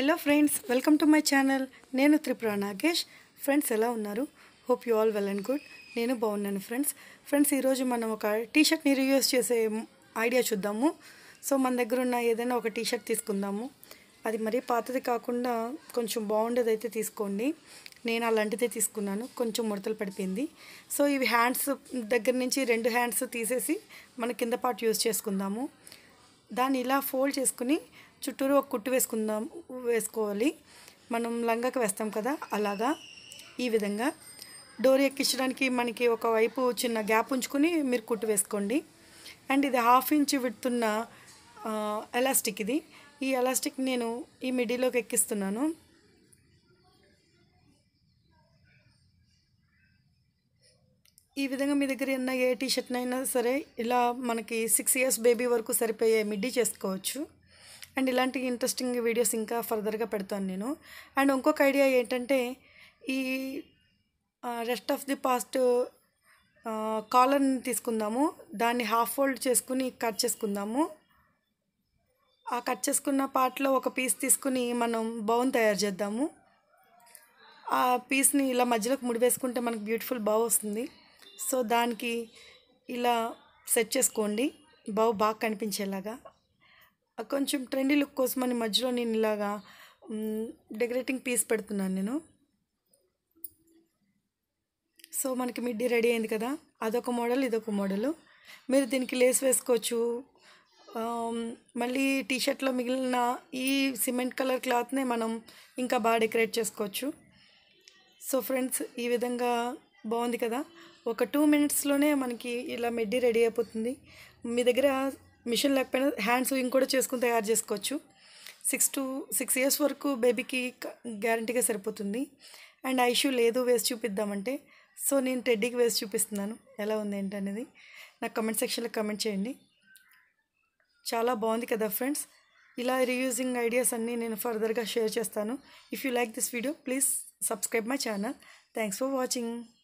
hello friends welcome to my channel నేను Tripura Nagesh friends ఎలా ఉన్నారు hope you all well and good నేను బాగున్నాను ఫ్రెండ్స్ ఫ్రెండ్స్ ఈరోజు మనం ఒక టీషర్ట్ని రియూస్ చేసే ఐడియా చూద్దాము సో మన దగ్గర ఉన్న ఏదైనా ఒక టీషర్ట్ తీసుకుందాము అది మరీ పాతది కాకుండా కొంచెం బాగుండేది అయితే తీసుకోండి నేను అలాంటిదే తీసుకున్నాను కొంచెం ముడతలు పడిపోయింది సో ఇవి హ్యాండ్స్ దగ్గర నుంచి రెండు హ్యాండ్స్ తీసేసి మన కింద పాటు యూజ్ చేసుకుందాము దాన్ని ఇలా ఫోల్డ్ చేసుకుని చుట్టూరు ఒక కుట్టు వేసుకుందాం వేసుకోవాలి మనం లంగాకి వేస్తాం కదా అలాగా ఈ విధంగా డోర్ ఎక్కించడానికి మనకి ఒకవైపు చిన్న గ్యాప్ ఉంచుకొని మీరు కుట్టు వేసుకోండి అండ్ ఇది హాఫ్ ఇంచ్ విడుతున్న ఎలాస్టిక్ ఇది ఈ ఎలాస్టిక్ నేను ఈ మిడిలోకి ఎక్కిస్తున్నాను ఈ విధంగా మీ దగ్గర ఉన్న ఏ టీ షర్ట్నైనా సరే ఇలా మనకి సిక్స్ ఇయర్స్ బేబీ వరకు సరిపోయే మిడ్డీ చేసుకోవచ్చు అండ్ ఇలాంటి ఇంట్రెస్టింగ్ వీడియోస్ ఇంకా ఫర్దర్గా పెడతాను నేను అండ్ ఇంకొక ఐడియా ఏంటంటే ఈ రెస్ట్ ఆఫ్ ది పాస్ట్ కాలర్ని తీసుకుందాము దాన్ని హాఫ్ ఫోల్డ్ చేసుకుని కట్ చేసుకుందాము ఆ కట్ చేసుకున్న పార్ట్లో ఒక పీస్ తీసుకుని మనం బౌన్ తయారు చేద్దాము ఆ పీస్ని ఇలా మధ్యలోకి ముడివేసుకుంటే మనకు బ్యూటిఫుల్ బౌ వస్తుంది సో దానికి ఇలా సెట్ చేసుకోండి బౌ బాగా కనిపించేలాగా కొంచెం ట్రెండీ లుక్ కోసమని మధ్యలో నేను ఇలాగా డెకరేటింగ్ పీస్ పెడుతున్నాను నేను సో మనకి మిడ్డీ రెడీ అయింది కదా అదొక మోడల్ ఇదొక మోడలు మీరు దీనికి లేస్ వేసుకోవచ్చు మళ్ళీ టీషర్ట్లో మిగిలిన ఈ సిమెంట్ కలర్ క్లాత్నే మనం ఇంకా బాగా డెకరేట్ చేసుకోవచ్చు సో ఫ్రెండ్స్ ఈ విధంగా బాగుంది కదా ఒక టూ మినిట్స్లోనే మనకి ఇలా మిడ్డీ రెడీ అయిపోతుంది మీ దగ్గర మిషన్ లేకపోయినా హ్యాండ్స్ వింగ్ కూడా చేసుకుని తయారు చేసుకోవచ్చు సిక్స్ టు సిక్స్ ఇయర్స్ వరకు బేబీకి గ్యారంటీగా సరిపోతుంది అండ్ ఐష్యూ లేదు వేసి చూపిద్దామంటే సో నేను టెడ్డీకి వేసి చూపిస్తున్నాను ఎలా ఉంది ఏంటనేది నాకు కమెంట్ సెక్షన్లో కమెంట్ చేయండి చాలా బాగుంది కదా ఫ్రెండ్స్ ఇలా రీయూజింగ్ ఐడియాస్ అన్నీ నేను ఫర్దర్గా షేర్ చేస్తాను if you like this video please subscribe my channel thanks for watching